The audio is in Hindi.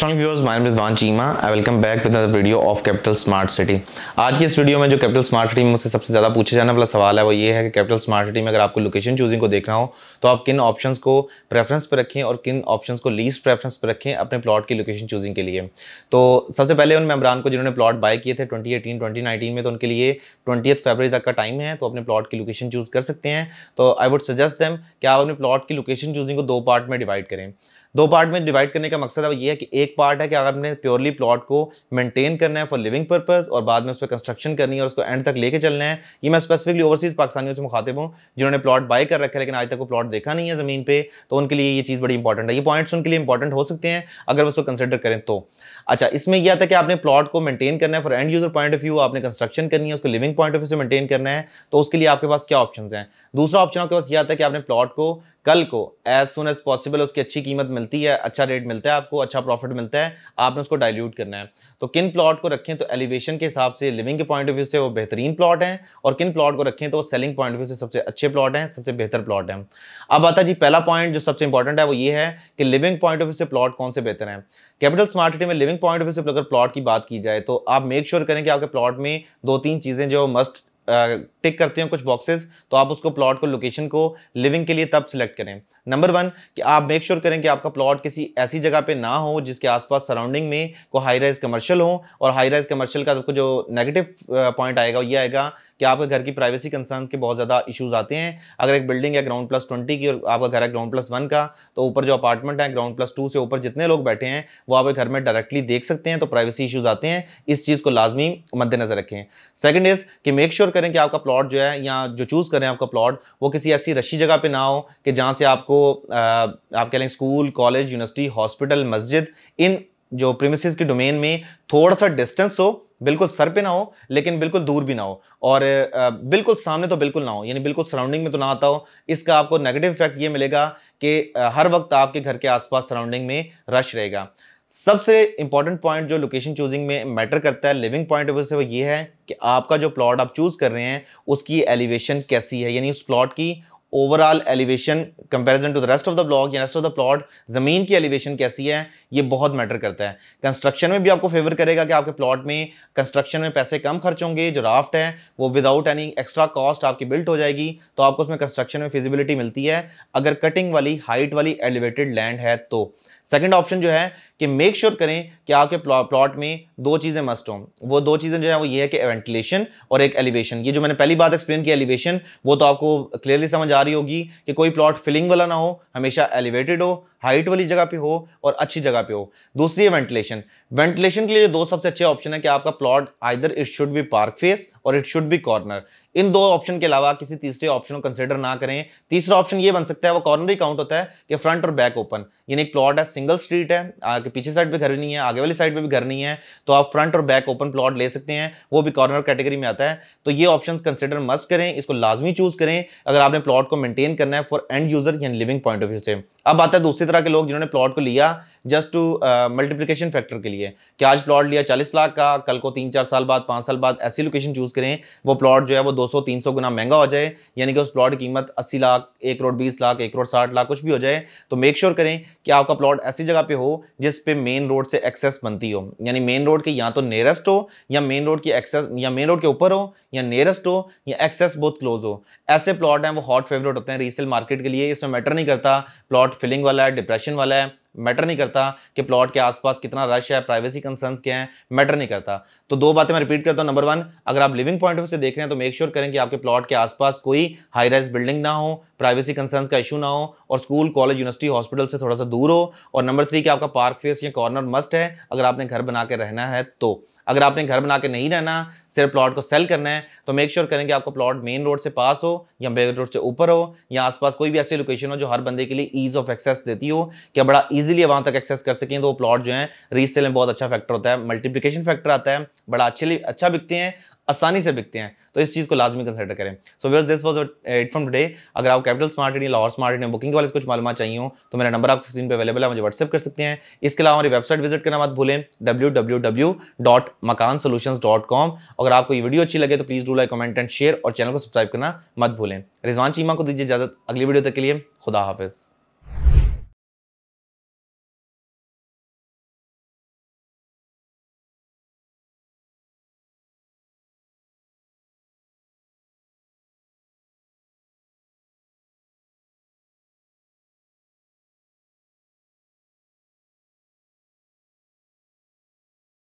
Aslam viewers my name Rizwan Cheema I welcome back with other video of capital smart city आज की इस वीडियो में जो कैपिटल स्मार्ट सिटी में मुझसे सबसे ज़्यादा पूछे जाने वाला सवाल है वो ये है कि कैपिटल स्मार्ट सिटी में अगर आपको लोकेशन चूजिंग को देखना हो तो आप किन ऑप्शंस को प्रेफरेंस पर रखें और किन ऑप्शंस को लीस्ट प्रेफरेंस पर रखें अपने प्लॉट की लोकेशन चूजिंग के लिए तो सबसे पहले उन मेम्बरान को जिन्होंने प्लॉट बाय किए थे ट्वेंटी एटीन ट्वेंटी नाइनटीन में तो उनके लिए ट्वेंटी फरवरी तक का टाइम है तो अपने प्लॉट की लोकेशन चूज़ कर सकते हैं तो आई वुड सजेस्ट दैम कि आप अपने प्लॉट की लोकेशन चूजिंग को दो पार्ट में डिवाइड करें दो पार्ट में डिवाइड करने का मकसद है वो ये है कि एक पार्ट है कि अगर हमने प्योरली प्लॉट को मेंटेन करना है फॉर लिविंग पर्पज और बाद में उस पर कंस्ट्रक्शन करनी है और उसको एंड तक लेके चलना है ये मैं स्पेसिफिकली ओवरसीज पाकिस्तानियों से मुखातिब हूँ जिन्होंने प्लॉट बाय कर रखा है लेकिन आज तक वो प्लॉट देखा नहीं है ज़मीन पर तो उनके लिए ये चीज़ बड़ी इंपॉर्टेंट है ये पॉइंट्स उनके लिए इंपॉर्टेंट हो सकते हैं अगर उसको कंसिडर करें तो अच्छा इसमें यह आता है कि आपने प्लॉट को मेंटेन करना है for end user point of view आपने कंस्ट्रक्शन करनी है उसको लिविंग पॉइंट ऑफ व्यू से मेंटेन करना है तो उसके लिए आपके पास क्या ऑप्शन हैं दूसरा ऑप्शन आपके पास यह आता है कि आपने प्लॉट को कल को एज सुन एज पॉसिबल उसकी अच्छी कीमत मिलती है अच्छा रेट मिलता है आपको अच्छा प्रॉफिट मिलता है आपने उसको डाइल्यूट करना है तो किन प्लॉट को रखें तो एलिवेशन के हिसाब से लिविंग के पॉइंट ऑफ व्यू से वो बेहतरीन प्लॉट हैं और किन प्लॉट को रखें तो वो सेलिंग पॉइंट ऑफ व्यू से सबसे अच्छे प्लॉट हैं सबसे बेहतर प्लॉट हैं अब आता जी पहला पॉइंट जो सबसे इंपॉर्टेंट है वो ये है कि लिविंग पॉइंट ऑफ व्यू से प्लॉट कौन से बेहतर हैं कैपिटल स्मार्ट सिटी में लिविंग पॉइंट ऑफ व्यू से अगर प्लॉट की बात की जाए तो आप मेक श्योर करें कि आपके प्लॉट में दो तीन चीज़ें जो मस्ट टिक करते हैं कुछ बॉक्सेस तो आप उसको प्लॉट को लोकेशन को लिविंग के लिए तब सिलेक्ट करें नंबर वन कि आप मेक श्योर sure करें कि आपका प्लॉट किसी ऐसी जगह पे ना हो जिसके आसपास सराउंडिंग में को हाई राइज कमर्शियल हो और हाई राइज कमर्शियल का आपको जो नेगेटिव पॉइंट आएगा वो ये आएगा कि आपके घर की प्राइवेसी कंसर्न के बहुत ज़्यादा इशूज़ आते हैं अगर एक बिल्डिंग है ग्राउंड प्लस ट्वेंटी की और आपका घर है ग्राउंड प्लस वन का तो ऊपर जो अपार्टमेंट है ग्राउंड प्लस टू से ऊपर जितने लोग बैठे हैं वो आपके घर में डायरेक्टली देख सकते हैं तो प्राइवेसी इशूज़ आते हैं इस चीज़ को लाजमी मद्देनजर रखें सेकेंड इज़ कि मेक श्योर sure करें कि आपका प्लॉट जो है या जो चूज़ करें आपका प्लॉट वो किसी ऐसी रशी जगह पे ना हो कि जहाँ से आपको आप कह लें स्कूल कॉलेज यूनिवर्सिटी हॉस्पिटल मस्जिद इन जो प्रीमिसिस के डोमेन में थोड़ा सा डिस्टेंस हो बिल्कुल सर पे ना हो लेकिन बिल्कुल दूर भी ना हो और बिल्कुल सामने तो बिल्कुल ना हो यानी बिल्कुल सराउंडिंग में तो ना आता हो इसका आपको नेगेटिव इफेक्ट ये मिलेगा कि हर वक्त आपके घर के आसपास सराउंडिंग में रश रहेगा सबसे इंपॉर्टेंट पॉइंट जो लोकेशन चूजिंग में मैटर करता है लिविंग पॉइंट ऑफ व्यू से वो ये है कि आपका जो प्लॉट आप चूज़ कर रहे हैं उसकी एलिवेशन कैसी है यानी उस प्लॉट की overall elevation comparison to the rest of the block या रेस्ट ऑफ द प्लॉट ज़मीन की एलिवेशन कैसी है ये बहुत मैटर करता है कंस्ट्रक्शन में भी आपको फेवर करेगा कि आपके प्लॉट में कंस्ट्रक्शन में पैसे कम खर्च होंगे जो राफ्ट है वो विदाउट एनी एक्स्ट्रा कॉस्ट आपकी बिल्ट हो जाएगी तो आपको उसमें कंस्ट्रक्शन में फिजिबिलिटी मिलती है अगर कटिंग वाली हाइट वाली एलिवेटेड लैंड है तो सेकेंड ऑप्शन जो है कि मेक श्योर sure करें कि आपके प्लॉट में दो चीज़ें मस्ट हों वो दो चीज़ें जो है वो ये है कि वेंटिलेशन और एक एलिवेशन ये जो मैंने पहली बात एक्सप्लेन की एलिवेशन वो तो आपको क्लियरली समझ आ रही होगी कि कोई प्लॉट फिलिंग वाला ना हो हमेशा एलिवेटेड हो हाइट वाली जगह पे हो और अच्छी जगह पे हो दूसरी है वेंटिलेशन वेंटिलेशन के लिए दो सबसे अच्छे ऑप्शन है कि आपका plot either it should be park face और इट शुड बी कॉर्नर इन दो ऑप्शन के अलावा किसी तीसरे ऑप्शन को कंसिडर ना करें तीसरा ऑप्शन ये बन सकता है वो कॉर्नर ही काउंट होता है कि फ्रंट और बैक ओपन यानी एक प्लॉट है सिंगल स्ट्रीट है आगे पीछे साइड पर घर नहीं है आगे वाली साइड पर भी घर नहीं है तो आप फ्रंट और बैक ओपन प्लॉट ले सकते हैं वो भी कॉर्नर कैटेगरी में आता है तो ये ऑप्शन कंसिडर मस्ट करें इसको लाजमी चूज करें अगर आपने प्लॉट को मेंटेन करना है फॉर एंड यूजर यानी लिविंग पॉइंट ऑफ व्यू से अब आता है दूसरी तरह के लोग जिन्होंने प्लॉट को लिया जस्ट टू मल्टीप्लिकेशन फैक्टर के लिए कि आज प्लॉट लिया चालीस लाख का कल को तीन चार साल बाद पाँच साल बाद ऐसी लोकेशन चूज़ करें वो प्लॉट जो है वो दो सौ तीन सौ गुना महंगा हो जाए यानी कि उस प्लॉट की कीमत अस्सी लाख एक करोड़ बीस लाख एक करोड़ साठ लाख कुछ भी हो जाए तो मेक श्योर sure करें कि आपका प्लॉट ऐसी जगह पर हो जिस पर मेन रोड से एक्सेस बनती हो यानी मेन रोड के या तो नियरेस्ट हो या मेन रोड की एक्सेस या मेन रोड के ऊपर हो या नियरेस्ट हो या एक्सेस बहुत क्लोज हो ऐसे प्लॉट हैं वो हॉट फेवरेट होते हैं रीसेल मार्केट के लिए इसमें मैटर नहीं करता प्लॉट फिलिंग वाला है डिप्रेशन वाला है मैटर नहीं करता कि प्लॉट के आसपास कितना रश है प्राइवेसी कंसर्न्स क्या हैं मैटर नहीं करता तो दो बातें मैं रिपीट करता हूं नंबर वन अगर आप लिविंग पॉइंट से देख रहे हैं तो मेक श्योर sure करें कि आपके प्लॉट के आसपास कोई हाई राइज बिल्डिंग ना हो प्राइवेसी कंसर्न्स का इशू ना हो और स्कूल कॉलेज यूनिवर्सिटी हॉस्पिटल से थोड़ा सा दूर हो और नंबर थ्री कि आपका पार्क फेस या कॉर्नर मस्ट है अगर आपने घर बना के रहना है तो अगर आपने घर बना के नहीं रहना सिर्फ प्लॉट को सेल करना है तो मेक श्योर sure करें कि आपका प्लॉट मेन रोड से पास हो या मेन रोड से ऊपर हो या आसपास कोई भी ऐसी लोकेशन हो जो हर बंदे के लिए ईज ऑफ एक्सेस देती हो क्या बड़ा ईजिली वहाँ तक एक्सेस कर सकें तो वो प्लॉट जो है रीसेल में बहुत अच्छा फैक्टर होता है मल्टीप्लीकेशन फैक्टर आता है बड़ा अच्छे अच्छा बिकते हैं आसानी से बिकते हैं तो इस चीज़ को लाजमी कंसिडर करें so viewers this was it from today अगर आप कैपिटल स्मार्ट या लाहौर स्मार्ट या बुकिंग वाले कुछ मालूम चाहिए हो तो मेरा नंबर आपकी स्क्रीन पर अवेलेबल है मुझे व्हाट्सअप कर सकते हैं इसके अलावा हमारी वेबसाइट विजिट करना मत भूलें डब्ल्यू अगर आपको ये वीडियो अच्छी लगे तो please do like comment and share और चैनल को सब्सक्राइब करना मत भूलें रिजवान चीमा को दीजिए इजाज़त अगली वीडियो तक के लिए खुदा हाफिज़